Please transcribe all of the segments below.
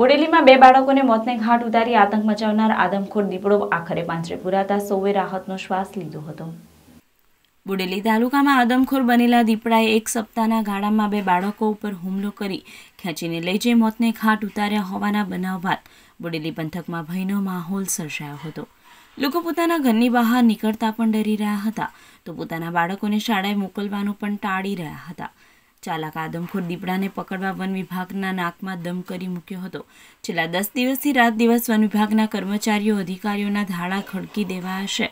બોડેલીમાં બે બાળકોને મોતને ઘાટ ઉતારી આતંક મચાવનાર આદમખોર દીપડો આખરે પાંજરે પુરાતા સૌએ રાહતનો શ્વાસ લીધો હતો બુડેલી તાલુકામાં આદમખોર બનેલા દીપડાએ એક સપ્તાહના ગાળામાં બે બાળકો ઉપર હુમલો કરી ખેંચીને લઈ જઈ મોતને ઘાટ ઉતાર્યા હોવાના બનાવ બાદ બુડેલી પંથકમાં ભયનો માહોલ સર્જાયો હતો લોકો પોતાના ઘરની બહાર નીકળતા પણ ડરી રહ્યા હતા તો પોતાના બાળકોને શાળાએ મોકલવાનું પણ ટાળી રહ્યા હતા ચાલાક આદમખોર દીપડાને પકડવા વન વિભાગના નાકમાં દમ કરી મૂક્યો હતો છેલ્લા દસ દિવસથી રાત દિવસ વન વિભાગના કર્મચારીઓ અધિકારીઓના ધાડા ખડકી દેવાયા છે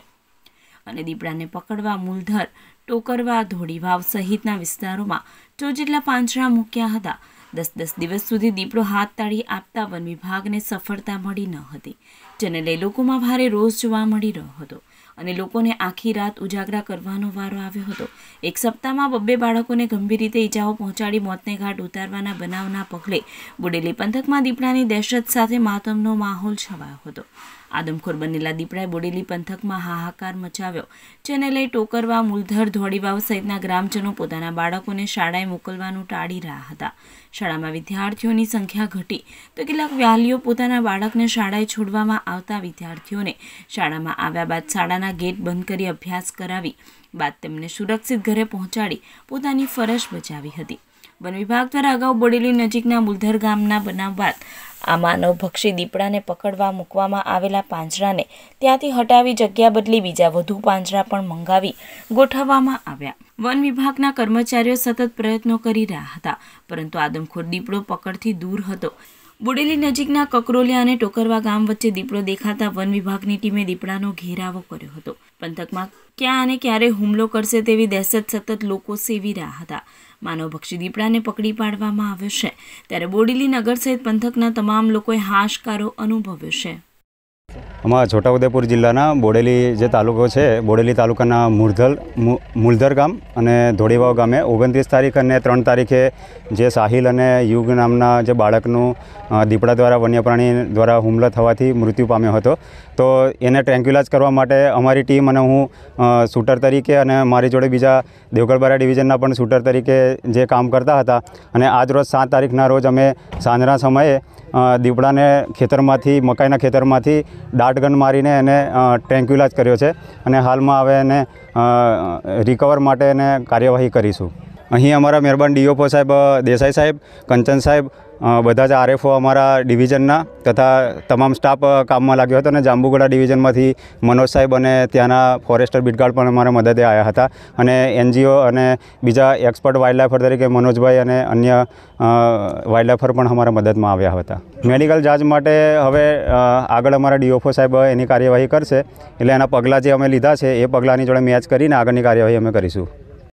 અને દીપડાને પકડવા મૂલધર ટોકરવા ધોળીવાવ સહિતના વિસ્તારોમાં જેટલા પાંજરા મૂક્યા હતા દસ દસ દિવસ સુધી દીપડો હાથ તાળી આપતા વન વિભાગને સફળતા મળી ન હતી જેને લઈ લોકોમાં ભારે રોષ જોવા મળી રહ્યો હતો અને લોકોને આખી રાત ઉજાગરા કરવાનો વારો આવ્યો હતો એક સપ્તાહમાં બબ્બે બાળકોને ગંભીર રીતે ઈજાઓ પહોંચાડી મોતને ઘાટ ઉતારવાના બનાવના પગલે બુડેલી પંથકમાં દીપડાની દહેશત સાથે માતમનો માહોલ છવાયો હતો આદમખોર બનેલા દીપડાએ બોડેલી પંથકમાં હાહાકાર મચાવ્યો જેને લઈ ટોકરવા મૂલધર ધોળીવાવ સહિતના ગ્રામજનો પોતાના બાળકોને શાળાએ મોકલવાનું ટાળી રહ્યા હતા શાળામાં વિદ્યાર્થીઓની સંખ્યા ઘટી તો કેટલાક વ્યાલીઓ પોતાના બાળકને શાળાએ છોડવામાં આવતા વિદ્યાર્થીઓને શાળામાં આવ્યા બાદ શાળાના ગેટ બંધ કરી અભ્યાસ કરાવી બાદ તેમને સુરક્ષિત ઘરે પહોંચાડી પોતાની ફરજ બજાવી હતી વન વિભાગ દ્વારા અગાઉ બોડેલી નજીકના મુલધર ગામના બનાવ બાદ આ માનવભક્ષી દીપડાને પકડવા મૂકવામાં આવેલા પાંજરાને ત્યાંથી હટાવી જગ્યા બદલી બીજા વધુ પાંજરા પણ મંગાવી ગોઠવવામાં આવ્યા વન વિભાગના કર્મચારીઓ સતત પ્રયત્નો કરી રહ્યા હતા પરંતુ આદમખોર દીપડો પકડથી દૂર હતો બુડેલી નજીકના કકરોલિયા અને ટોકરવા ગામ વચ્ચે દીપડો દેખાતા વન વિભાગની ટીમે દીપડાનો ઘેરાવો કર્યો હતો પંથકમાં ક્યાં અને ક્યારે હુમલો કરશે તેવી દહેશત સતત લોકો સેવી રહ્યા હતા માનવભક્ષી દીપડાને પકડી પાડવામાં આવ્યો છે ત્યારે બોડેલી નગર સહિત પંથકના તમામ લોકોએ હાશકારો અનુભવ્યો છે આમાં છોટાઉદેપુર જિલ્લાના બોડેલી જે તાલુકો છે બોડેલી તાલુકાના મુરધલ મુલધર ગામ અને ધોળીવાવ ગામે ઓગણત્રીસ તારીખ અને ત્રણ તારીખે જે સાહિલ અને યુગ નામના જે બાળકનું દીપડા દ્વારા વન્યપ્રાણી દ્વારા હુમલો થવાથી મૃત્યુ પામ્યો હતો તો એને ટ્રેન્ક્યુલાઇઝ કરવા માટે અમારી ટીમ અને હું શૂટર તરીકે અને મારી જોડે બીજા દેવગઢબારા ડિવિઝનના પણ શૂટર તરીકે જે કામ કરતા હતા અને આજ રોજ સાત તારીખના રોજ અમે સાંજના સમયે દીપડાને ખેતરમાંથી મકાઈના ખેતરમાંથી દાટ શોર્ટગન મારીને એને ટ્રેન્ક્યુલાઇઝ કર્યો છે અને હાલમાં હવે એને રિકવર માટે એને કાર્યવાહી કરીશું અહીં અમારા મહેરબાન ડીઓફો સાહેબ દેસાઈ સાહેબ કંચન સાહેબ બધા જ આરએફઓ અમારા ડિવિઝનના તથા તમામ સ્ટાફ કામમાં લાગ્યો હતો અને જાંબુગોડા ડિવિઝનમાંથી મનોજ સાહેબ અને ત્યાંના ફોરેસ્ટર બિટગાર્ડ પણ અમારા મદદે આવ્યા હતા અને એનજીઓ અને બીજા એક્સપર્ટ વાઇલ્ડલાઇફર તરીકે મનોજભાઈ અને અન્ય વાઇલ્ડલાઇફર પણ અમારા મદદમાં આવ્યા હતા મેડિકલ જાંચ માટે હવે આગળ અમારા ડીઓફો સાહેબ એની કાર્યવાહી કરશે એટલે એના પગલાં જે અમે લીધા છે એ પગલાંની જોડે મેચ કરીને આગળની કાર્યવાહી અમે કરીશું